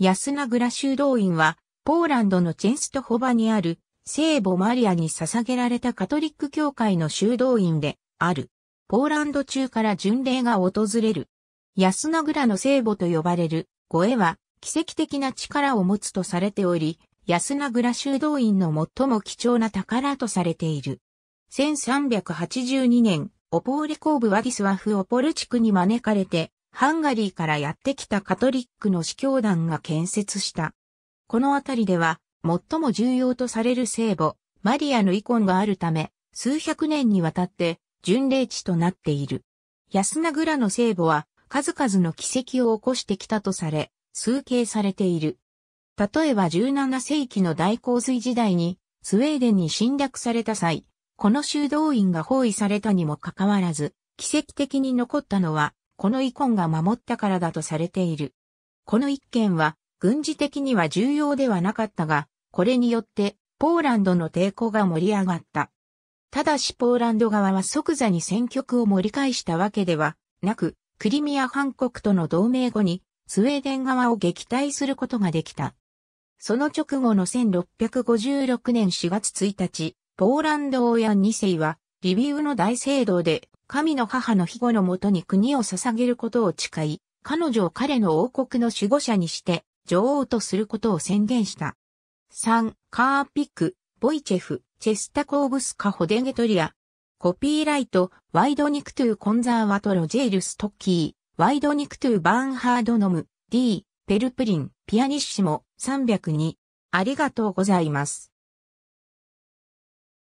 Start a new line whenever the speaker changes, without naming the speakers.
安
名倉修道院は、ポーランドのチェンストホバにある、聖母マリアに捧げられたカトリック教会の修道院で、ある。ポーランド中から巡礼が訪れる。安名倉の聖母と呼ばれる、護衛は、奇跡的な力を持つとされており、安名倉修道院の最も貴重な宝とされている。1382年、オポーレーブ・ワディスワフオポル地区に招かれて、ハンガリーからやってきたカトリックの司教団が建設した。この辺りでは、最も重要とされる聖母、マリアの遺恨があるため、数百年にわたって巡礼地となっている。安名倉の聖母は、数々の奇跡を起こしてきたとされ、数形されている。例えば17世紀の大洪水時代に、スウェーデンに侵略された際、この修道院が包囲されたにもかかわらず、奇跡的に残ったのは、この遺恨が守ったからだとされている。この一件は、軍事的には重要ではなかったが、これによって、ポーランドの抵抗が盛り上がった。ただしポーランド側は即座に戦局を盛り返したわけではなく、クリミア半国との同盟後に、スウェーデン側を撃退することができた。その直後の1656年4月1日、ポーランド王や2世は、リビウの大聖堂で神の母の庇護のもとに国を捧げることを誓い、彼女を彼の王国の守護者にして、女王とすることを宣言した。3、カーピック、ボイチェフ、チェスタコーブスカホデゲトリア。コピーライト、ワイドニクトゥコンザーワトロジェイルストッキー、ワイドニクトゥバーンハードノム、D、ペルプリン、ピアニッシモ、302。ありがとうございます。